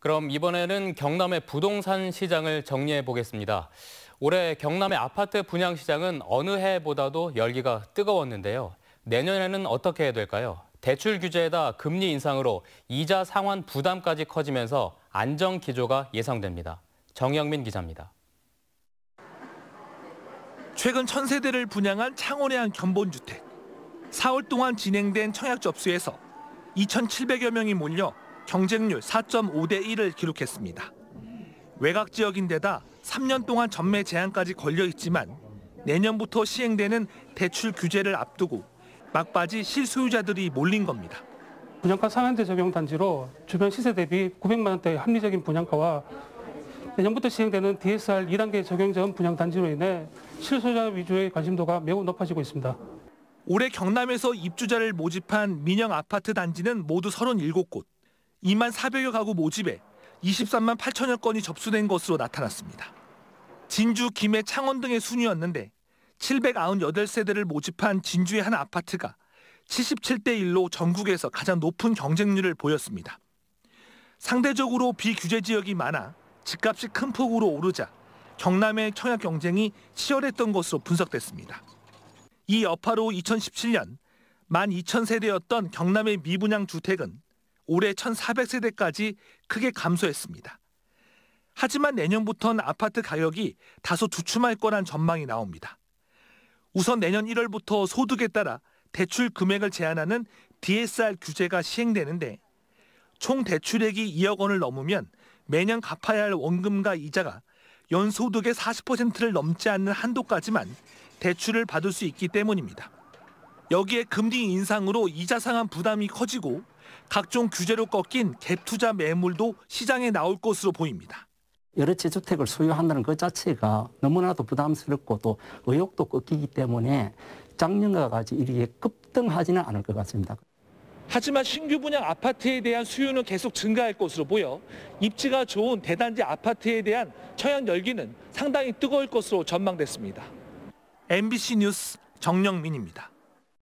그럼 이번에는 경남의 부동산 시장을 정리해 보겠습니다. 올해 경남의 아파트 분양 시장은 어느 해보다도 열기가 뜨거웠는데요. 내년에는 어떻게 해야 될까요? 대출 규제에다 금리 인상으로 이자 상환 부담까지 커지면서 안정 기조가 예상됩니다. 정영민 기자입니다. 최근 천세대를 분양한 창원의 한 견본주택. 4월 동안 진행된 청약 접수에서 2,700여 명이 몰려 경쟁률 4.5대 1을 기록했습니다. 외곽 지역인데다 3년 동안 전매 제한까지 걸려 있지만 내년부터 시행되는 대출 규제를 앞두고 막바지 실소유자들이 몰린 겁니다. 분양가 상한제 적용 단지로 주변 시세 대비 900만 원대 합리적인 분양가와 내년부터 시행되는 DSR 2단계 적용 전 분양 단지로 인해 실소유자 위주의 관심도가 매우 높아지고 있습니다. 올해 경남에서 입주자를 모집한 민영 아파트 단지는 모두 37곳. 2만 400여 가구 모집에 23만 8천여 건이 접수된 것으로 나타났습니다. 진주, 김해, 창원 등의 순이었는데 798세대를 모집한 진주의 한 아파트가 77대 1로 전국에서 가장 높은 경쟁률을 보였습니다. 상대적으로 비규제 지역이 많아 집값이 큰 폭으로 오르자 경남의 청약 경쟁이 치열했던 것으로 분석됐습니다. 이 여파로 2017년 12,000세대였던 경남의 미분양 주택은 올해 1,400세대까지 크게 감소했습니다. 하지만 내년부터는 아파트 가격이 다소 주춤할 거란 전망이 나옵니다. 우선 내년 1월부터 소득에 따라 대출 금액을 제한하는 DSR 규제가 시행되는데 총 대출액이 2억 원을 넘으면 매년 갚아야 할 원금과 이자가 연소득의 40%를 넘지 않는 한도까지만 대출을 받을 수 있기 때문입니다. 여기에 금리 인상으로 이자 상한 부담이 커지고 각종 규제로 꺾인 갭 투자 매물도 시장에 나올 것으로 보입니다. 여러 채 주택을 소유한다는 것 자체가 너무나도 부담스럽고 또 의욕도 꺾이기 때문에 작년과 같이 이렇게 급등하지는 않을 것 같습니다. 하지만 신규 분양 아파트에 대한 수요는 계속 증가할 것으로 보여 입지가 좋은 대단지 아파트에 대한 청약 열기는 상당히 뜨거울 것으로 전망됐습니다. MBC 뉴스 정영민입니다.